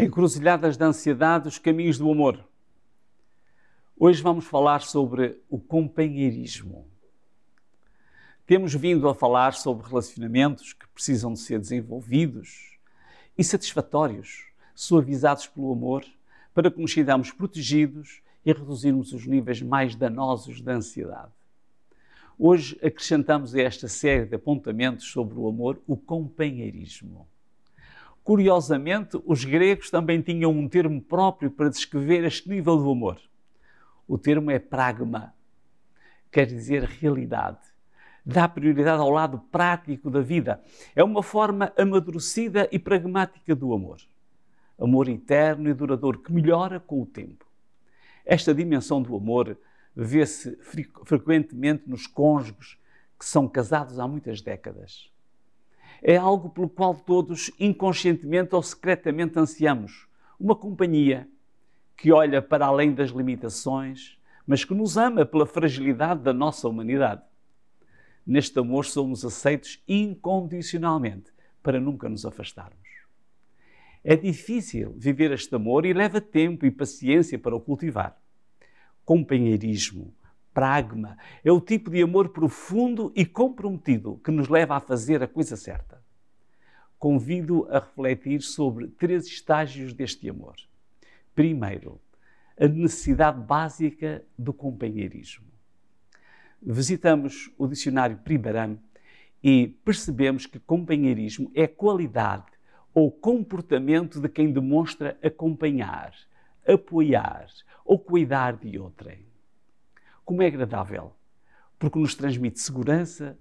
Encruzilhadas da ansiedade, os caminhos do amor. Hoje vamos falar sobre o companheirismo. Temos vindo a falar sobre relacionamentos que precisam de ser desenvolvidos e satisfatórios, suavizados pelo amor, para que nos sintamos protegidos e reduzirmos os níveis mais danosos da ansiedade. Hoje acrescentamos a esta série de apontamentos sobre o amor o companheirismo. Curiosamente, os gregos também tinham um termo próprio para descrever este nível do amor. O termo é pragma, quer dizer realidade. Dá prioridade ao lado prático da vida. É uma forma amadurecida e pragmática do amor. Amor eterno e duradouro que melhora com o tempo. Esta dimensão do amor vê-se frequentemente nos cônjuges que são casados há muitas décadas é algo pelo qual todos inconscientemente ou secretamente ansiamos. Uma companhia que olha para além das limitações, mas que nos ama pela fragilidade da nossa humanidade. Neste amor somos aceitos incondicionalmente para nunca nos afastarmos. É difícil viver este amor e leva tempo e paciência para o cultivar. Companheirismo, pragma, é o tipo de amor profundo e comprometido que nos leva a fazer a coisa certa. Convido a refletir sobre três estágios deste amor. Primeiro, a necessidade básica do companheirismo. Visitamos o dicionário Pribaram e percebemos que companheirismo é qualidade ou comportamento de quem demonstra acompanhar, apoiar ou cuidar de outrem como é agradável, porque nos transmite segurança,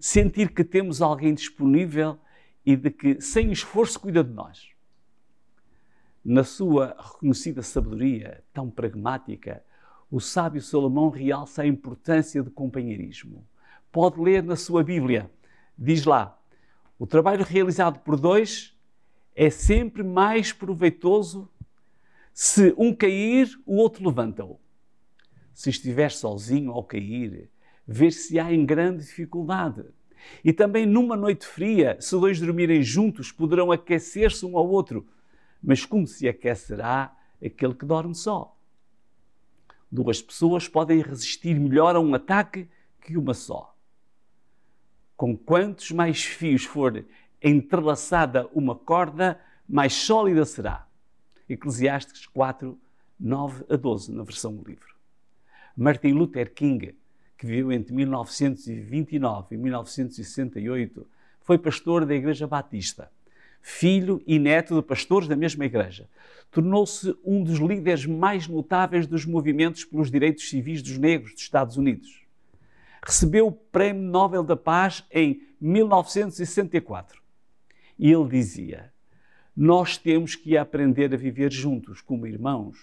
sentir que temos alguém disponível e de que, sem esforço, cuida de nós. Na sua reconhecida sabedoria tão pragmática, o sábio Salomão realça a importância do companheirismo. Pode ler na sua Bíblia, diz lá: o trabalho realizado por dois é sempre mais proveitoso se um cair, o outro levanta-o se estiver sozinho ao cair, ver-se-á em grande dificuldade. E também numa noite fria, se dois dormirem juntos, poderão aquecer-se um ao outro, mas como se aquecerá aquele que dorme só? Duas pessoas podem resistir melhor a um ataque que uma só. Com quantos mais fios for entrelaçada uma corda, mais sólida será. Eclesiastes 4, 9 a 12, na versão do livro. Martin Luther King, que viveu entre 1929 e 1968, foi pastor da Igreja Batista. Filho e neto de pastores da mesma igreja, tornou-se um dos líderes mais notáveis dos movimentos pelos direitos civis dos negros dos Estados Unidos. Recebeu o Prêmio Nobel da Paz em 1964. E ele dizia: Nós temos que aprender a viver juntos como irmãos,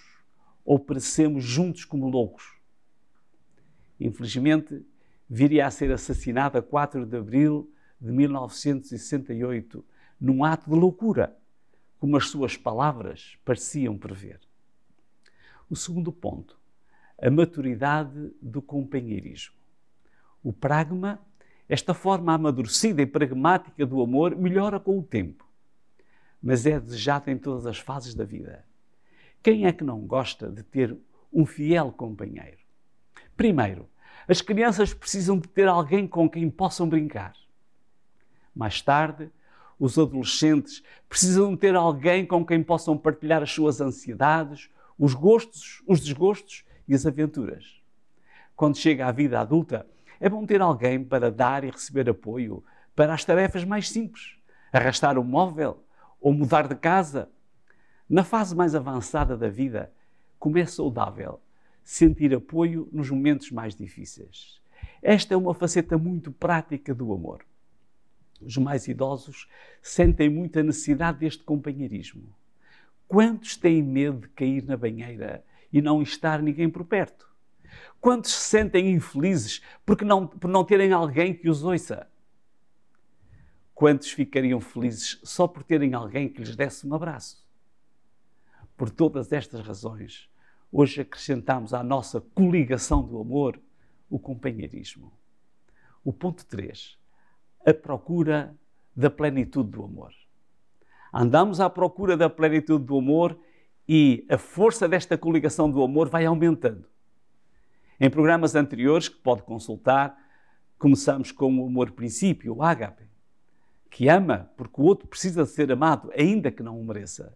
ou perecemos juntos como loucos infelizmente, viria a ser assassinada 4 de abril de 1968, num ato de loucura, como as suas palavras pareciam prever. O segundo ponto, a maturidade do companheirismo. O pragma, esta forma amadurecida e pragmática do amor, melhora com o tempo, mas é desejado em todas as fases da vida. Quem é que não gosta de ter um fiel companheiro? Primeiro, as crianças precisam de ter alguém com quem possam brincar. Mais tarde, os adolescentes precisam de ter alguém com quem possam partilhar as suas ansiedades, os gostos, os desgostos e as aventuras. Quando chega à vida adulta, é bom ter alguém para dar e receber apoio para as tarefas mais simples, arrastar o um móvel ou mudar de casa. Na fase mais avançada da vida, como é saudável sentir apoio nos momentos mais difíceis. Esta é uma faceta muito prática do amor. Os mais idosos sentem muita necessidade deste companheirismo. Quantos têm medo de cair na banheira e não estar ninguém por perto? Quantos se sentem infelizes porque não, por não terem alguém que os ouça? Quantos ficariam felizes só por terem alguém que lhes desse um abraço? Por todas estas razões, hoje acrescentamos à nossa coligação do amor o companheirismo. O ponto 3, a procura da plenitude do amor. Andamos à procura da plenitude do amor e a força desta coligação do amor vai aumentando. Em programas anteriores, que pode consultar, começamos com o amor princípio, o ágape, que ama porque o outro precisa de ser amado, ainda que não o mereça.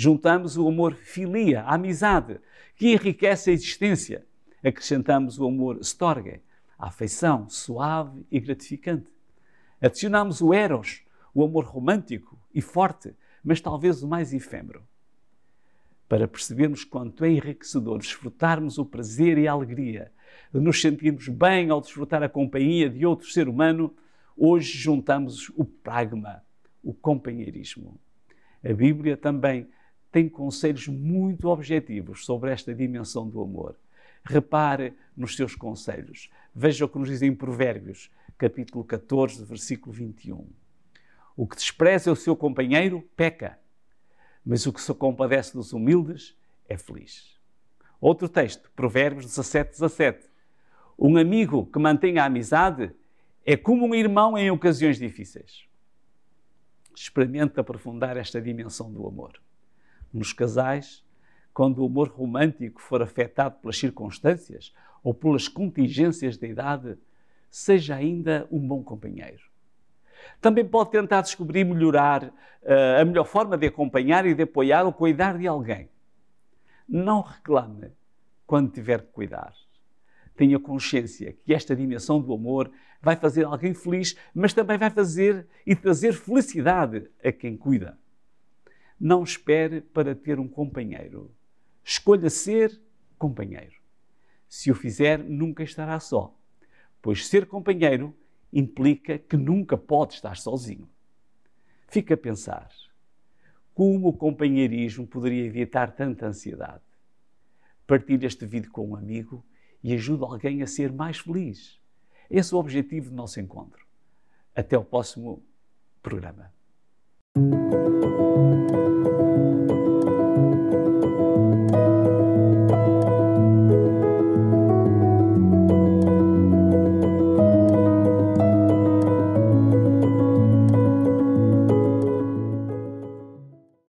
Juntamos o amor filia, a amizade, que enriquece a existência. Acrescentamos o amor storge, a afeição suave e gratificante. Adicionamos o eros, o amor romântico e forte, mas talvez o mais efêmero. Para percebermos quanto é enriquecedor desfrutarmos o prazer e a alegria, de nos sentirmos bem ao desfrutar a companhia de outro ser humano, hoje juntamos o pragma, o companheirismo. A Bíblia também tem conselhos muito objetivos sobre esta dimensão do amor. Repare nos seus conselhos. Veja o que nos dizem Provérbios, capítulo 14, versículo 21. O que despreza o seu companheiro peca, mas o que se compadece dos humildes é feliz. Outro texto, Provérbios 17, 17. Um amigo que mantém a amizade é como um irmão em ocasiões difíceis. Experimente aprofundar esta dimensão do amor nos casais, quando o amor romântico for afetado pelas circunstâncias ou pelas contingências da idade, seja ainda um bom companheiro. Também pode tentar descobrir e melhorar uh, a melhor forma de acompanhar e de apoiar ou cuidar de alguém. Não reclame quando tiver que cuidar. Tenha consciência que esta dimensão do amor vai fazer alguém feliz, mas também vai fazer e trazer felicidade a quem cuida. Não espere para ter um companheiro. Escolha ser companheiro. Se o fizer, nunca estará só, pois ser companheiro implica que nunca pode estar sozinho. Fica a pensar: como o companheirismo poderia evitar tanta ansiedade? Partilhe este vídeo com um amigo e ajude alguém a ser mais feliz. Esse é o objetivo do nosso encontro. Até o próximo programa.